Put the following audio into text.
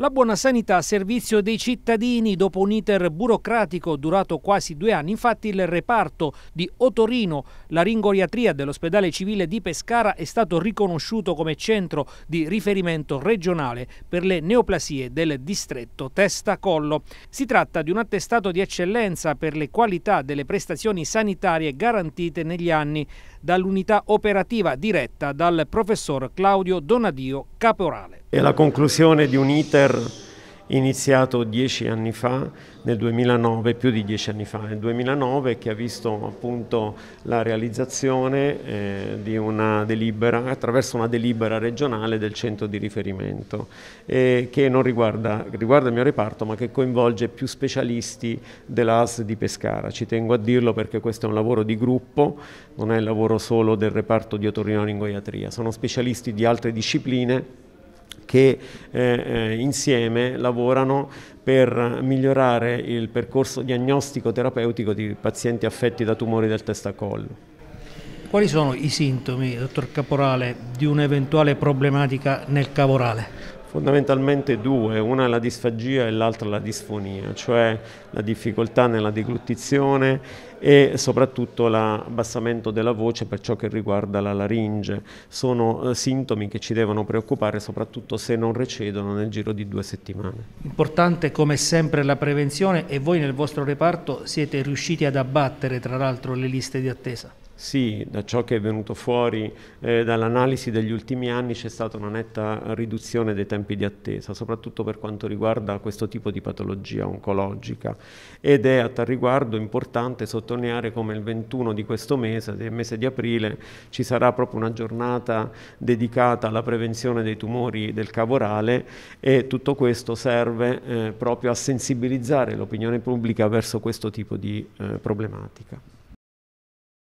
La buona sanità a servizio dei cittadini dopo un iter burocratico durato quasi due anni, infatti il reparto di Otorino, la ringoriatria dell'ospedale civile di Pescara è stato riconosciuto come centro di riferimento regionale per le neoplasie del distretto Testa-Collo. Si tratta di un attestato di eccellenza per le qualità delle prestazioni sanitarie garantite negli anni dall'unità operativa diretta dal professor Claudio Donadio caporale. È la conclusione di un iter iniziato dieci anni fa, nel 2009, più di dieci anni fa, nel 2009 che ha visto appunto la realizzazione eh, di una delibera, attraverso una delibera regionale del centro di riferimento, eh, che non riguarda, riguarda, il mio reparto ma che coinvolge più specialisti dell'AS di Pescara. Ci tengo a dirlo perché questo è un lavoro di gruppo, non è il lavoro solo del reparto di otorinolaringoiatria, sono specialisti di altre discipline che eh, eh, insieme lavorano per migliorare il percorso diagnostico terapeutico di pazienti affetti da tumori del testacollo. Quali sono i sintomi, dottor Caporale, di un'eventuale problematica nel cavorale? Fondamentalmente due, una è la disfagia e l'altra la disfonia, cioè la difficoltà nella deglutizione e soprattutto l'abbassamento della voce per ciò che riguarda la laringe. Sono eh, sintomi che ci devono preoccupare soprattutto se non recedono nel giro di due settimane. Importante come sempre la prevenzione e voi nel vostro reparto siete riusciti ad abbattere tra l'altro le liste di attesa. Sì, da ciò che è venuto fuori eh, dall'analisi degli ultimi anni c'è stata una netta riduzione dei tempi di attesa, soprattutto per quanto riguarda questo tipo di patologia oncologica. Ed è a tal riguardo importante sottolineare come il 21 di questo mese, del mese di aprile, ci sarà proprio una giornata dedicata alla prevenzione dei tumori del cavorale e tutto questo serve eh, proprio a sensibilizzare l'opinione pubblica verso questo tipo di eh, problematica.